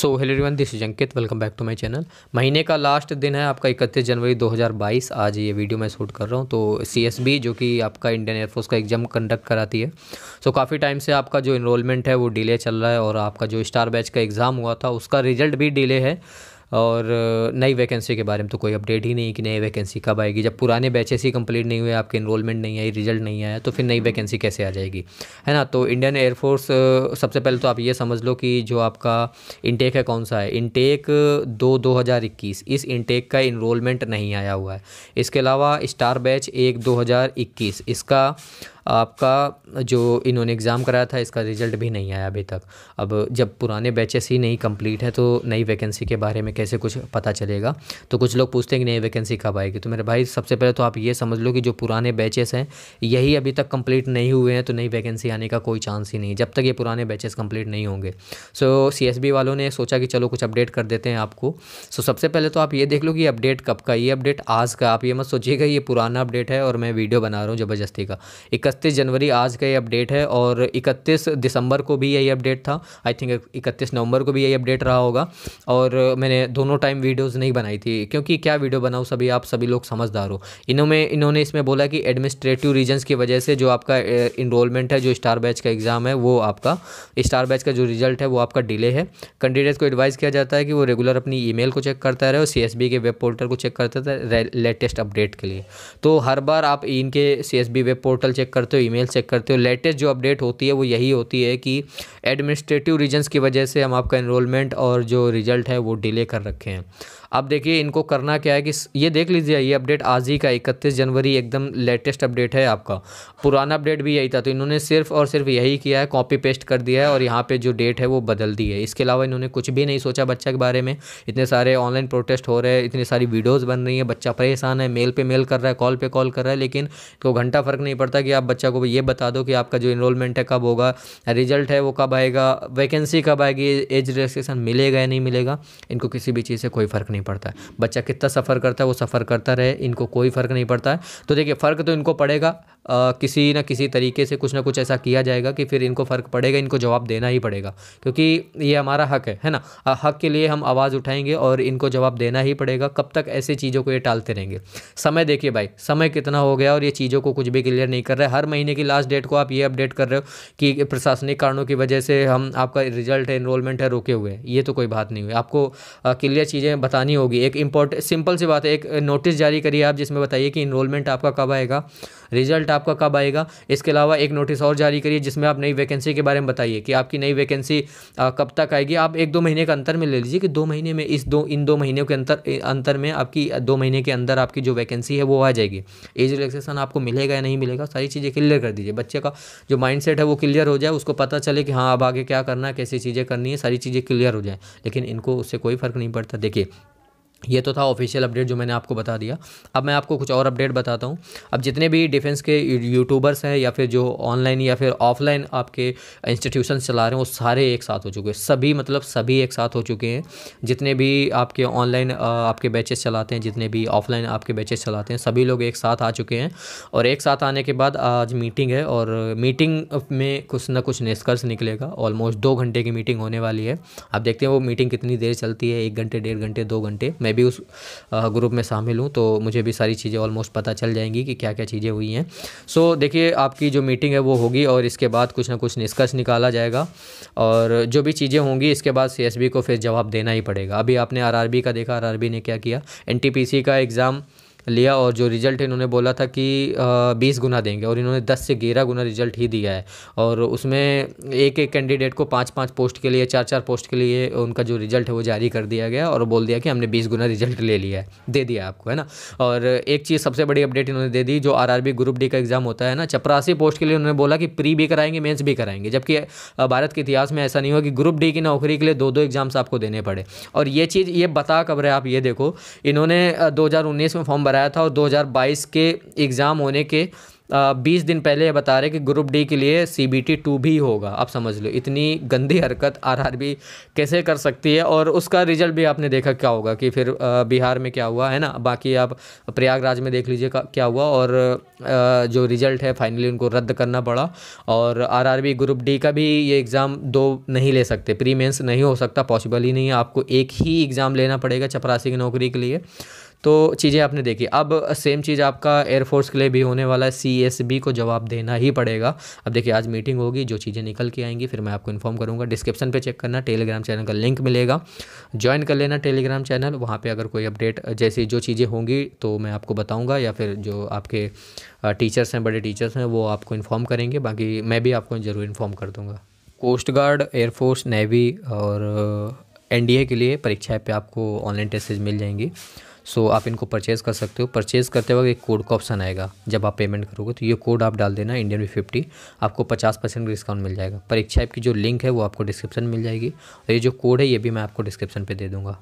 So hello everyone this is Ankit welcome back to my channel महीने का last दिन है आपका इकतीस जनवरी 2022 आज ये वीडियो मैं शूट कर रहा हूँ तो सी जो कि आपका इंडियन एयरफोर्स का एग्जाम कंडक्ट कराती है सो so, काफ़ी टाइम से आपका जो इनरोलमेंट है वो डिले चल रहा है और आपका जो स्टार बैच का एग्ज़ाम हुआ था उसका रिजल्ट भी डिले है और नई वैकेंसी के बारे में तो कोई अपडेट ही नहीं कि नई वैकेंसी कब आएगी जब पुराने बैचेस ही कंप्लीट नहीं हुए आपके इनरोलमेंट नहीं आई रिजल्ट नहीं आया तो फिर नई वैकेंसी हम्म। कैसे आ जाएगी है ना तो इंडियन एयरफोर्स सबसे पहले तो आप ये समझ लो कि जो आपका इनटेक है कौन सा है इनटेक दो दो हज़ार इक्कीस इस इनटेक का इनरोलमेंट नहीं आया हुआ है इसके अलावा स्टार बैच एक दो हज़ार इक्कीस इसका आपका जो इन्होंने एग्ज़ाम कराया था इसका रिज़ल्ट भी नहीं आया अभी तक अब जब पुराने बैचेस ही नहीं कंप्लीट है तो नई वैकेंसी के बारे में कैसे कुछ पता चलेगा तो कुछ लोग पूछते हैं कि नई वैकेंसी कब आएगी तो मेरे भाई सबसे पहले तो आप ये समझ लो कि जो पुराने बैचेस हैं यही अभी तक कम्प्लीट नहीं हुए हैं तो नई वैकेंसी आने का कोई चांस ही नहीं जब तक ये पुराने बैचेस कंप्लीट नहीं होंगे सो सी वालों ने सोचा कि चलो कुछ अपडेट कर देते हैं आपको सो सबसे पहले तो आप ये देख लो कि अपडेट कब का ये अपडेट आज का आप ये मत सोचिएगा ये पुराना अपडेट है और मैं वीडियो बना रहा हूँ ज़बरदस्ती का इकतीस जनवरी आज का ये अपडेट है और इकतीस दिसंबर को भी यही अपडेट था आई थिंक इकतीस नवंबर को भी यही अपडेट रहा होगा और मैंने दोनों टाइम वीडियोज़ नहीं बनाई थी क्योंकि क्या वीडियो बनाऊँ सभी आप सभी लोग समझदार हो इन्होंने इन्होंने इसमें बोला कि एडमिनिस्ट्रेटिव रीजन्स की वजह से जो आपका इनरोलमेंट है जो स्टार बैच का एग्ज़ाम है वो आपका स्टार बैच का जो रिजल्ट है वो आपका डिले है कैंडिडेट्स को एडवाइस किया जाता है कि वो रेगुलर अपनी ईमेल को चेक करता रहे और सी के वेब पोर्टल को चेक करता था लेटेस्ट अपडेट के लिए तो हर बार आप इनके सी वेब पोर्टल चेक कर करते हो ईमेल चेक करते हो लेटेस्ट जो अपडेट होती है वो यही होती है कि एडमिनिस्ट्रेटिव रीजन की वजह से हम आपका इनरोलमेंट और जो रिज़ल्ट है वो डिले कर रखे हैं अब देखिए इनको करना क्या है कि ये देख लीजिए ये अपडेट आज ही का इकतीस जनवरी एकदम लेटेस्ट अपडेट है आपका पुराना अपडेट भी यही था तो इन्होंने सिर्फ और सिर्फ यही किया है कॉपी पेस्ट कर दिया है और यहाँ पर जो डेट है वो बदल दी है इसके अलावा इन्होंने कुछ भी नहीं सोचा बच्चा के बारे में इतने सारे ऑनलाइन प्रोटेस्ट हो रहे हैं इतनी सारी वीडियोज़ बन रही है बच्चा परेशान है मेल पर मेल कर रहा है कॉल पर कॉल कर रहा है लेकिन तो घंटा फ़र्क नहीं पड़ता कि आप बच्चा को ये बता दो कि आपका जो इनरोलमेंट है कब होगा रिजल्ट है वो कब आएगा वैकेंसी कब आएगी एज रजिस्ट्रेशन मिलेगा या नहीं मिलेगा इनको किसी भी चीज़ से कोई फ़र्क नहीं नहीं पड़ता है बच्चा कितना सफ़र करता है वो सफ़र करता रहे इनको कोई फ़र्क नहीं पड़ता है तो देखिए फ़र्क तो इनको पड़ेगा आ, किसी ना किसी तरीके से कुछ ना कुछ ऐसा किया जाएगा कि फिर इनको फ़र्क पड़ेगा इनको जवाब देना ही पड़ेगा क्योंकि ये हमारा हक है है ना हक के लिए हम आवाज़ उठाएंगे और इनको जवाब देना ही पड़ेगा कब तक ऐसी चीज़ों को ये टालते रहेंगे समय देखिए भाई समय कितना हो गया और ये चीज़ों को कुछ भी क्लियर नहीं कर रहे हर महीने की लास्ट डेट को आप ये अपडेट कर रहे हो कि प्रशासनिक कारणों की वजह से हम आपका रिजल्ट है इनरोलमेंट है रोके हुए ये तो कोई बात नहीं हुई आपको क्लियर चीज़ें बतानी करनी होगी एक इम्पोर्ट सिंपल सी बात है एक नोटिस जारी करिए आप जिसमें बताइए कि इनरोलमेंट आपका कब आएगा रिजल्ट आपका कब आएगा इसके अलावा एक नोटिस और जारी करिए जिसमें आप नई वैकेंसी के बारे में बताइए कि आपकी नई वैकेंसी कब तक आएगी आप एक दो महीने के अंतर में ले लीजिए कि दो महीने में इस दो इन दो महीनों के अंतर अंतर में आपकी दो महीने के अंदर आपकी जो वैकेंसी है वो आ जाएगी एज रिलेक्सेशन आपको मिलेगा या नहीं मिलेगा सारी चीज़ें क्लियर कर दीजिए बच्चे का जो माइंड है वो क्लियर हो जाए उसको पता चले कि हाँ अब आगे क्या करना है कैसी चीज़ें करनी है सारी चीज़ें क्लियर हो जाए लेकिन इनको उससे कोई फ़र्क नहीं पड़ता देखिए ये तो था ऑफिशियल अपडेट जो मैंने आपको बता दिया अब मैं आपको कुछ और अपडेट बताता हूँ अब जितने भी डिफेंस के यूट्यूबर्स हैं या फिर जो ऑनलाइन या फिर ऑफलाइन आपके इंस्टीट्यूशन चला रहे हैं वो सारे एक साथ हो चुके हैं सभी मतलब सभी एक साथ हो चुके हैं जितने भी आपके ऑनलाइन आपके बैचेस चलाते हैं जितने भी ऑफलाइन आपके बैचेस चलाते हैं सभी लोग एक साथ आ चुके हैं और एक साथ आने के बाद आज मीटिंग है और मीटिंग में कुछ ना कुछ निष्कर्ष निकलेगा ऑलमोस्ट दो घंटे की मीटिंग होने वाली है आप देखते हैं वो मीटिंग कितनी देर चलती है एक घंटे डेढ़ घंटे दो घंटे मैं मैं भी उस ग्रुप में शामिल हूँ तो मुझे भी सारी चीज़ें ऑलमोस्ट पता चल जाएंगी कि क्या क्या चीज़ें हुई हैं सो देखिए आपकी जो मीटिंग है वो होगी और इसके बाद कुछ ना कुछ निष्कर्ष निकाला जाएगा और जो भी चीज़ें होंगी इसके बाद सी को फिर जवाब देना ही पड़ेगा अभी आपने आर का देखा आर ने क्या किया एन का एग्ज़ाम लिया और जो रिज़ल्ट इन्होंने बोला था कि बीस गुना देंगे और इन्होंने दस से ग्यारह गुना रिज़ल्ट ही दिया है और उसमें एक एक कैंडिडेट को पाँच पाँच पोस्ट के लिए चार चार पोस्ट के लिए उनका जो रिज़ल्ट है वो जारी कर दिया गया और बोल दिया कि हमने बीस गुना रिज़ल्ट ले लिया है दे दिया आपको है ना और एक चीज़ सबसे बड़ी अपडेट इन्होंने दे दी जो आर ग्रुप डी का एग्ज़ाम होता है ना चपरासी पोस्ट के लिए उन्होंने बोला कि प्री भी कराएंगे मेन्स भी कराएंगे जबकि भारत के इतिहास में ऐसा नहीं हुआ कि ग्रुप डी की नौकरी के लिए दो दो एग्ज़ाम्स आपको देने पड़े और ये चीज़ ये बता कब रहे आप ये देखो इन्होंने दो में फॉर्म कराया था और 2022 के एग्ज़ाम होने के बीस दिन पहले ये बता रहे कि ग्रुप डी के लिए सी बी टी टू भी होगा आप समझ लो इतनी गंदी हरकत आर आर बी कैसे कर सकती है और उसका रिजल्ट भी आपने देखा क्या होगा कि फिर बिहार में क्या हुआ है ना बाकी आप प्रयागराज में देख लीजिए क्या हुआ और जो रिज़ल्ट है फाइनली उनको रद्द करना पड़ा और R R B group D का भी ये एग्ज़ाम दो नहीं ले सकते प्री मेंस नहीं हो सकता पॉसिबल ही नहीं है आपको एक ही एग्ज़ाम लेना पड़ेगा चपरासी की नौकरी के लिए तो चीज़ें आपने देखी अब सेम चीज़ आपका एयरफोर्स के लिए भी होने वाला है सी को जवाब देना ही पड़ेगा अब देखिए आज मीटिंग होगी जो चीज़ें निकल के आएंगी फिर मैं आपको इन्फॉर्म करूँगा डिस्क्रिप्शन पर चेक करना टेलीग्राम चैनल का लिंक मिलेगा ज्वाइन कर लेना टेलीग्राम चैनल वहाँ पर अगर कोई अपडेट जैसी जो चीज़ें होंगी तो मैं आपको बताऊँगा या फिर जो आपके टीचर्स हैं बड़े टीचर्स हैं वो आपको इन्फॉर्म करेंगे बाकी मैं भी आपको ज़रूर इन्फॉर्म कर दूँगा कोस्ट गार्ड एयरफोर्स नेवी और एनडीए के लिए परीक्षाएं पे आपको ऑनलाइन टेस्टेज मिल जाएंगी सो आप इनको परचेज़ कर सकते हो परचेज़ करते वक्त एक कोड का ऑप्शन आएगा जब आप पेमेंट करोगे तो ये कोड आप डाल देना इंडियन वी फिफ्टी आपको पचास परसेंट डिस्काउंट मिल जाएगा परीक्षा ऐप की जो लिंक है वो आपको डिस्क्रिप्शन मिल जाएगी और ये जो कोड है ये भी मैं आपको डिस्क्रिप्शन पर दे दूँगा